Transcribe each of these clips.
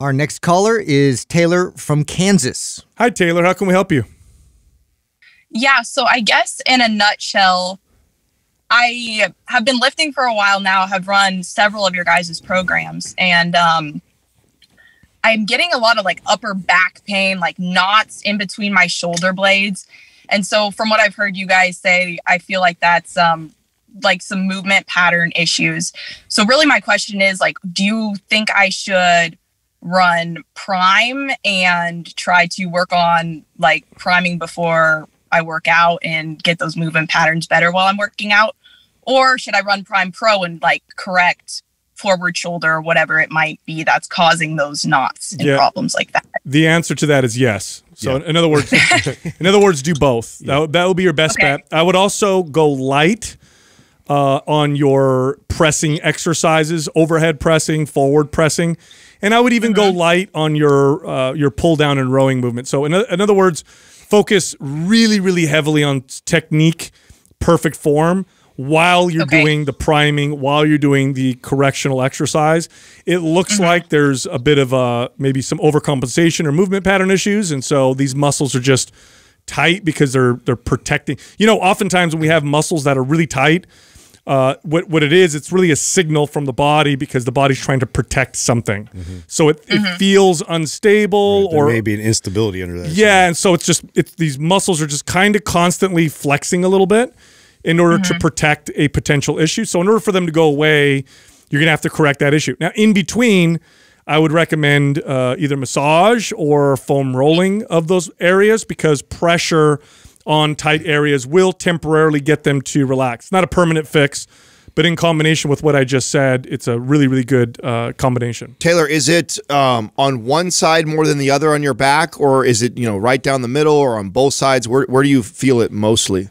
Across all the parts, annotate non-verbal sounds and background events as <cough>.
Our next caller is Taylor from Kansas. Hi, Taylor. How can we help you? Yeah, so I guess in a nutshell, I have been lifting for a while now, have run several of your guys' programs, and um, I'm getting a lot of like upper back pain, like knots in between my shoulder blades. And so, from what I've heard you guys say, I feel like that's um, like some movement pattern issues. So, really, my question is like, do you think I should run prime and try to work on like priming before I work out and get those movement patterns better while I'm working out? Or should I run prime pro and like correct forward shoulder or whatever it might be that's causing those knots and yeah. problems like that? The answer to that is yes. So yeah. in other words, <laughs> <laughs> in other words, do both. Yeah. That, that would be your best okay. bet. I would also go light uh, on your pressing exercises, overhead pressing, forward pressing, and I would even go mm-hmm. light on your uh, your pull down and rowing movement. So in, in other words, focus really really heavily on technique, perfect form while you're okay. doing the priming, while you're doing the correctional exercise. It looks mm -hmm. like there's a bit of a uh, maybe some overcompensation or movement pattern issues, and so these muscles are just tight because they're they're protecting. You know, oftentimes when we have muscles that are really tight, uh, what what it is, it's really a signal from the body because the body's trying to protect something. Mm -hmm. So it, it mm -hmm. feels unstable right, or maybe an instability under that. Yeah, side. and so it's just it's these muscles are just kind of constantly flexing a little bit in order mm -hmm. to mm-hmm. protect a potential issue. So in order for them to go away, you're gonna have to correct that issue. Now in between. I would recommend uh, either massage or foam rolling of those areas because pressure on tight areas will temporarily get them to relax. not a permanent fix, but in combination with what I just said, it's a really, really good uh, combination. Taylor, is it um, on one side more than the other on your back, or is it you know right down the middle, or on both sides? Where where do you feel it mostly?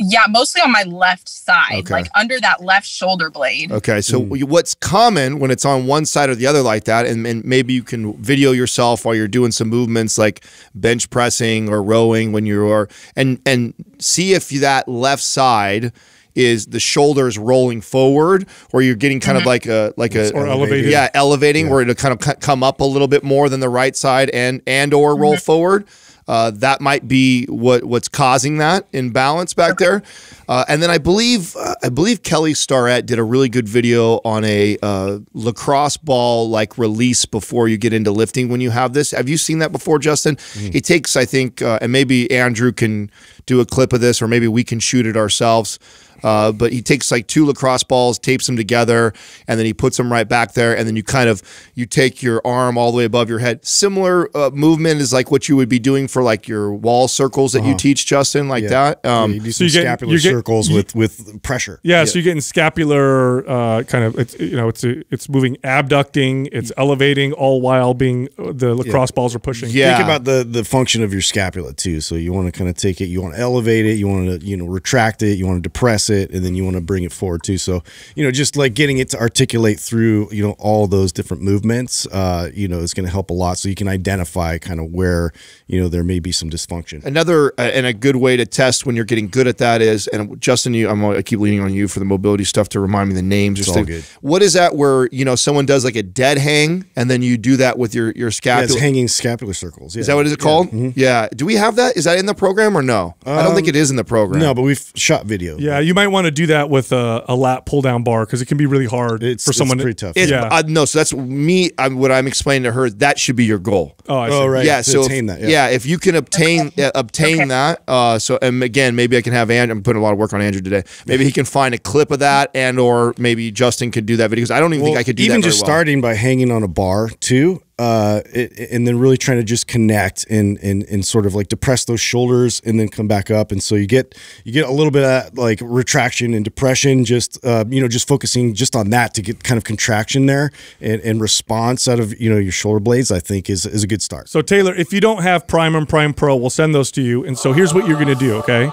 Yeah, mostly on my left side, okay. like under that left shoulder blade. Okay, so mm. what's common when it's on one side or the other like that, and, and, maybe you can video yourself while you're doing some movements like bench pressing or rowing when you're, and and see if that left side is the shoulders rolling forward or you're getting kind mm -hmm. of mm-hmm. like a like a or elevated yeah elevating yeah. where it'll kind of come up a little bit more than the right side and and or roll mm -hmm. forward uh, that might be what what's causing that imbalance back there. Uh, and then I believe uh, I believe Kelly Starrett did a really good video on a uh, lacrosse ball like release before you get into lifting when you have this. Have you seen that before, Justin? Mm -hmm. It takes I think, uh, and maybe Andrew can do a clip of this, or maybe we can shoot it ourselves. Uh, but he takes like two lacrosse balls, tapes them together, and then he puts them right back there. And then you kind of you take your arm all the way above your head. Similar uh, movement is like what you would be doing for for like your wall circles that uh -huh. you uh-huh. teach, Justin, like yeah. that. Um, yeah, you do so you get, scapular you get, circles you, with with pressure. Yeah, yeah, so you're getting scapular uh, kind of it's you know it's a, it's moving abducting, it's elevating, all while being uh, the lacrosse balls are pushing. Yeah, think about the the function of your scapula too. So you want to kind of take it, you want to elevate it, you want to you know retract it, you want to depress it, and then you want to bring it forward too. So you know just like getting it to articulate through you know all those different movements, uh, you know, is going to help a lot. So you can identify kind of where you know they're may be some dysfunction. Another uh, and a good way to test when you're getting good at that is, and Justin, you, I'm, i keep leaning on you for the mobility stuff to remind me the names. It's or all good. What is that where you know someone does like a dead hang, and then you do that with your your scapula? Yeah, hanging scapular circles. Yeah. Is that what is it called? Yeah. Mm -hmm. yeah. Do we have that? Is that in the program or no? Um, I don't think it um, is in the program. No, but we've shot video. Yeah, you might want to do that with a, a lat pull down bar because it can be really hard it's, for someone. It's pretty tough. It's, yeah. Uh, no, so that's me. I'm, what I'm explaining to her. That should be your goal. Oh, I oh, see. oh right. Yeah. To so if, that, yeah. yeah, if you you can obtain okay. uh, obtain okay. that. Uh, so and again, maybe I can have Andrew. I'm putting a lot of work on Andrew today. Maybe he can find a clip of that, and or maybe Justin could do that video because I don't even well, think I could do even just well. starting by hanging on a bar too uh, it, and then really trying to just connect and, and and sort of like depress those shoulders and then come back up. And so you get you get a little bit of like retraction and depression, just uh, you know, just focusing just on that to get kind of contraction there and, and response out of you know your shoulder blades. I think is is a good start. So Taylor, if you don't have Prime and Prime Pro, we'll send those to you. And so here's what you're gonna do. Okay,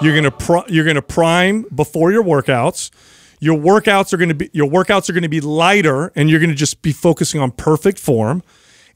you're gonna you're gonna prime before your workouts. Your workouts are going to be your workouts are going to be lighter and you're going to just be focusing on perfect form.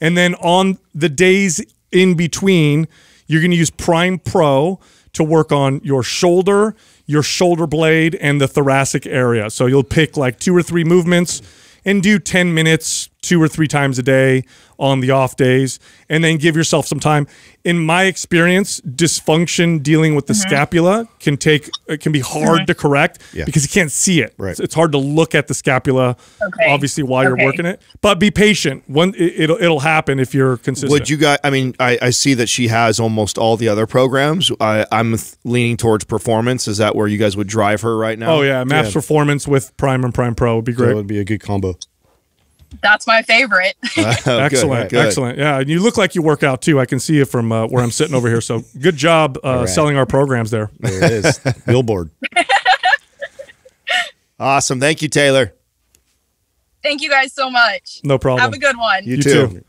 And then on the days in between, you're going to use Prime Pro to work on your shoulder, your shoulder blade and the thoracic area. So you'll pick like two or three movements and do 10 minutes two or three times a day on the off days, and then give yourself some time. In my experience, dysfunction dealing with the mm -hmm. scapula can take it uh, can be hard mm -hmm. to correct yeah. because you can't see it. Right. It's, it's, hard to look at the scapula, okay. obviously while you're working it. But be patient. One, it, will it'll happen if you're consistent. Would you guys? I mean, I, I see that she has almost all the other programs. I, I'm leaning towards performance. Is that where you guys would drive her right now? Oh yeah, Maps yeah. Performance with Prime and Prime Pro would be great. That would be a good combo. That's my favorite. <laughs> oh, excellent, good, good. excellent. Yeah, and you look like you work out too. I can see you from uh, where I'm sitting over here. So good job uh, right. selling our programs there. There it is, <laughs> billboard. awesome. Thank you, Taylor. Thank you guys so much. No problem. Have a good one. You, you too. too.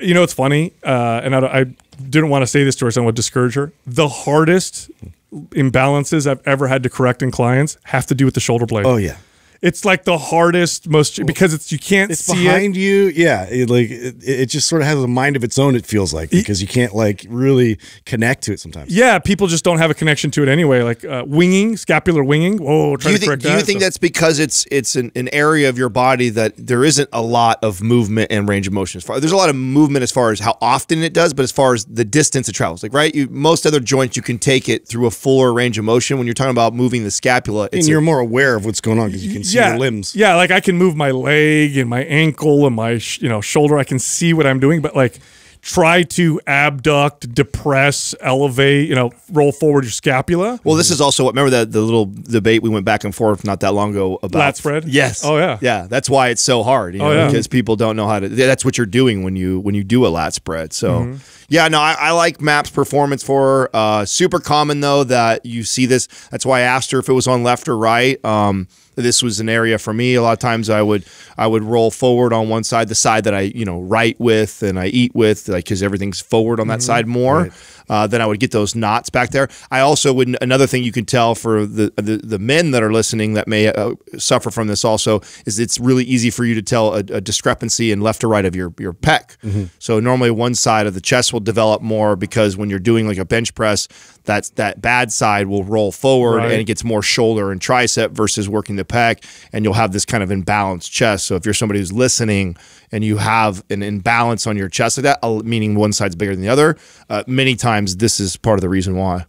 You know, it's funny, uh, and I, I didn't want to say this to her, so I would discourage her. The hardest imbalances I've ever had to correct in clients have to do with the shoulder blade. Oh yeah it's like the hardest most because it's you can't it's see behind it. you yeah it, like it, it, just sort of has a mind of its own it feels like because you can't like really connect to it sometimes yeah people just don't have a connection to it anyway like uh, winging scapular winging oh do you, think, do you think that's because it's it's an, an, area of your body that there isn't a lot of movement and range of motion as far there's a lot of movement as far as how often it does but as far as the distance it travels like right you most other joints you can take it through a fuller range of motion when you're talking about moving the scapula and you're a, more aware of what's going on because you can yeah, your limbs. Yeah, like I can move my leg and my ankle and my you know shoulder. I can see what I'm doing, but like try to abduct, depress, elevate, you know, roll forward your scapula. Well, this is also what remember that the little debate we went back and forth not that long ago about lat spread. Yes. Oh yeah. Yeah, that's why it's so hard, you oh, know, oh, yeah. because people don't know how to that's what you're doing when you when you do a lat spread. So, mm -hmm. yeah, no, I, I, like Maps performance for Uh, super common though that you see this. That's why I asked her if it was on left or right. Um, this was an area for me. A lot of times I would I would roll forward on one side, the side that I you know write with and I eat with like because everything's forward on that mm-hmm. side more. Right. Uh, then I would get those knots back there. I also would another thing you can tell for the the, the men that are listening that may uh, suffer from this also is it's really easy for you to tell a, a discrepancy in left or right of your your pec. Mm -hmm. So normally one side of the chest will develop more because when you're doing like a bench press, that that bad side will roll forward right. and it gets more shoulder and tricep versus working the pec, and you'll have this kind of imbalanced chest. So if you're somebody who's listening and you have an imbalance on your chest like that, uh, meaning one side's bigger than the other, uh, many times times this is part of the reason why.